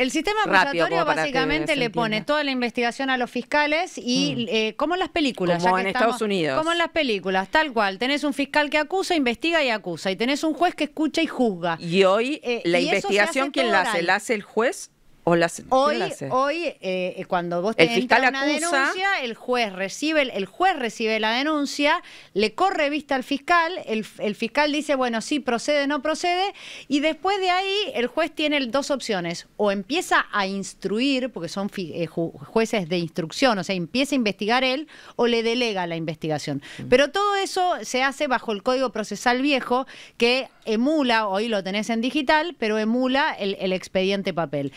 El sistema rápido, básicamente le pone toda la investigación a los fiscales y mm. eh, como en las películas. Como en Estados Unidos. Como en las películas, tal cual. Tenés un fiscal que acusa, investiga y acusa. Y tenés un juez que escucha y juzga. Y hoy eh, la investigación, ¿quién la hace? ¿La hace el juez? hoy, eh, eh, cuando vos tenés una denuncia, el juez recibe el juez recibe la denuncia, le corre vista al fiscal, el, fiscal dice bueno sí procede no procede y después de ahí el juez tiene dos opciones o empieza a instruir porque son eh, jueces de instrucción, o sea empieza a investigar él o le delega la investigación. Mm. Pero todo eso se hace bajo el código procesal viejo que emula hoy lo tenés en digital, pero emula el, el expediente papel.